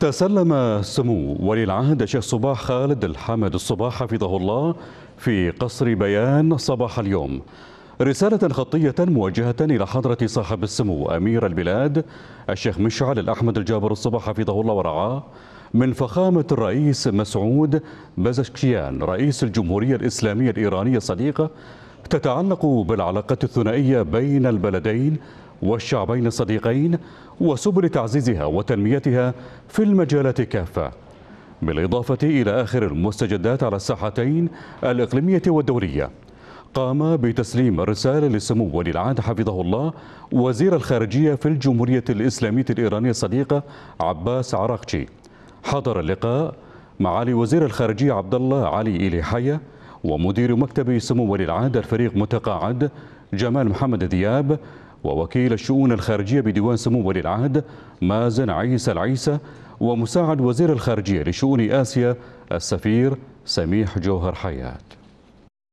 تسلم سمو ولي العهد الشيخ صباح خالد الحمد الصباح حفظه الله في قصر بيان صباح اليوم رسالة خطية موجهة إلى حضرة صاحب السمو أمير البلاد الشيخ مشعل الأحمد الجابر الصباح حفظه الله ورعاه من فخامة الرئيس مسعود بزشكيان رئيس الجمهورية الإسلامية الإيرانية الصديقة تتعلق بالعلاقة الثنائية بين البلدين والشعبين الصديقين وسبل تعزيزها وتنميتها في المجالات كافة بالإضافة إلى آخر المستجدات على الساحتين الإقليمية والدولية قام بتسليم رسالة لسمو ولي العهد حفظه الله وزير الخارجية في الجمهورية الإسلامية الإيرانية الصديقة عباس عراقشي حضر اللقاء معالي وزير الخارجية عبد الله علي إليحية ومدير مكتب سمو ولي العهد الفريق متقاعد جمال محمد دياب ووكيل الشؤون الخارجية بديوان سمو ولي العهد مازن عيسى العيسى ومساعد وزير الخارجية لشؤون آسيا السفير سميح جوهر حيات